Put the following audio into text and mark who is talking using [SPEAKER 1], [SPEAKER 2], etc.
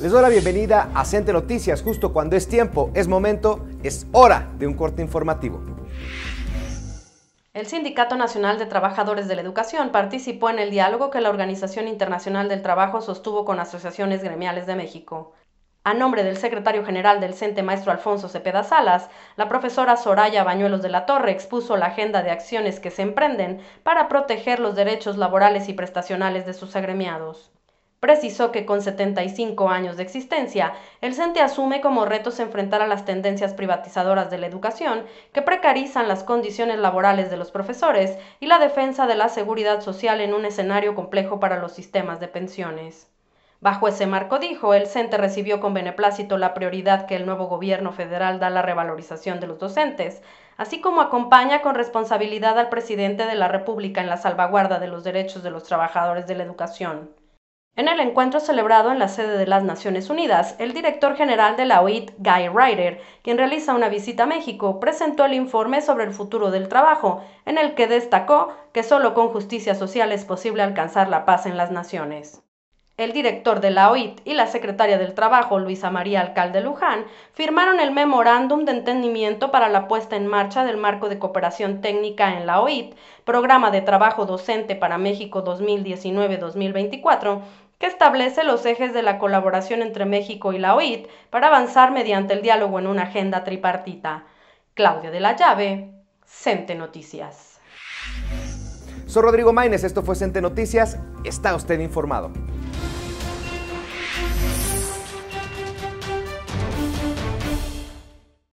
[SPEAKER 1] Les doy la bienvenida a Cente Noticias justo cuando es tiempo, es momento, es hora de un corte informativo.
[SPEAKER 2] El Sindicato Nacional de Trabajadores de la Educación participó en el diálogo que la Organización Internacional del Trabajo sostuvo con asociaciones gremiales de México. A nombre del secretario general del CENTE, maestro Alfonso Cepeda Salas, la profesora Soraya Bañuelos de la Torre expuso la agenda de acciones que se emprenden para proteger los derechos laborales y prestacionales de sus agremiados. Precisó que con 75 años de existencia, el CENTE asume como retos enfrentar a las tendencias privatizadoras de la educación que precarizan las condiciones laborales de los profesores y la defensa de la seguridad social en un escenario complejo para los sistemas de pensiones. Bajo ese marco, dijo, el CENTE recibió con beneplácito la prioridad que el nuevo gobierno federal da a la revalorización de los docentes, así como acompaña con responsabilidad al presidente de la República en la salvaguarda de los derechos de los trabajadores de la educación. En el encuentro celebrado en la sede de las Naciones Unidas, el director general de la OIT, Guy Ryder, quien realiza una visita a México, presentó el informe sobre el futuro del trabajo, en el que destacó que solo con justicia social es posible alcanzar la paz en las naciones. El director de la OIT y la secretaria del Trabajo, Luisa María Alcalde Luján, firmaron el memorándum de entendimiento para la puesta en marcha del marco de cooperación técnica en la OIT, programa de trabajo docente para México 2019-2024, establece los ejes de la colaboración entre México y la OIT para avanzar mediante el diálogo en una agenda tripartita. Claudia de la Llave, Cente Noticias.
[SPEAKER 1] Soy Rodrigo Maínez, esto fue Cente Noticias, está usted informado.